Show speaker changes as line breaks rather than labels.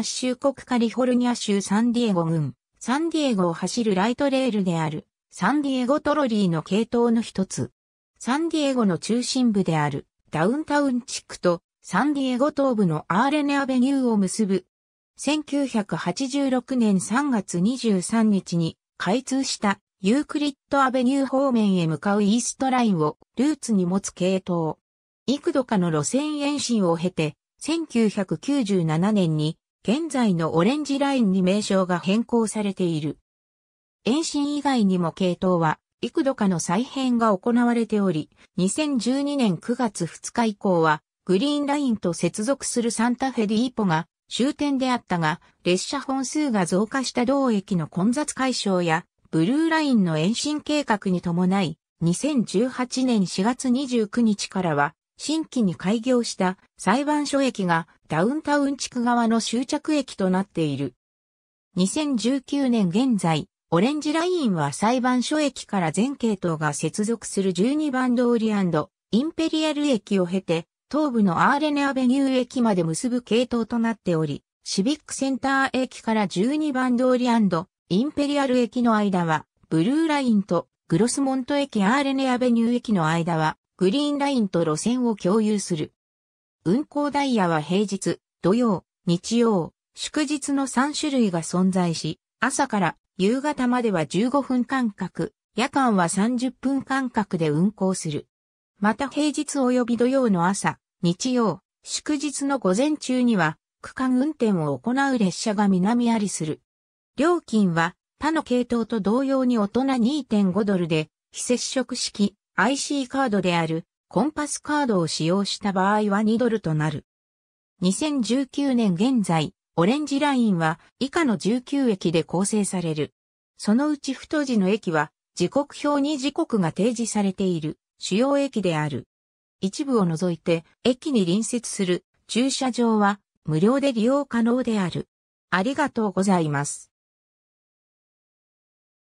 合衆国カリフォルニア州サンディエゴ郡、サンディエゴを走るライトレールである、サンディエゴトロリーの系統の一つ。サンディエゴの中心部である、ダウンタウン地区と、サンディエゴ東部のアーレネアベニューを結ぶ。1986年3月23日に開通したユークリッドアベニュー方面へ向かうイーストラインをルーツに持つ系統。幾度かの路線延伸を経て、1997年に現在のオレンジラインに名称が変更されている。延伸以外にも系統は、幾度かの再編が行われており、2012年9月2日以降は、グリーンラインと接続するサンタフェディーポが終点であったが、列車本数が増加した同駅の混雑解消や、ブルーラインの延伸計画に伴い、2018年4月29日からは、新規に開業した裁判所駅がダウンタウン地区側の終着駅となっている。2019年現在、オレンジラインは裁判所駅から全系統が接続する12番通りインペリアル駅を経て、東部のアーレネアベニュー駅まで結ぶ系統となっており、シビックセンター駅から12番通りインペリアル駅の間は、ブルーラインとグロスモント駅アーレネアベニュー駅の間は、グリーンラインと路線を共有する。運行ダイヤは平日、土曜、日曜、祝日の3種類が存在し、朝から夕方までは15分間隔、夜間は30分間隔で運行する。また平日及び土曜の朝、日曜、祝日の午前中には、区間運転を行う列車が南ありする。料金は他の系統と同様に大人2.5ドルで、非接触式、IC カードであるコンパスカードを使用した場合は2ドルとなる。2019年現在、オレンジラインは以下の19駅で構成される。そのうち太字の駅は時刻表に時刻が提示されている主要駅である。一部を除いて駅に隣接する駐車場は無料で利用可能である。ありがとうございます。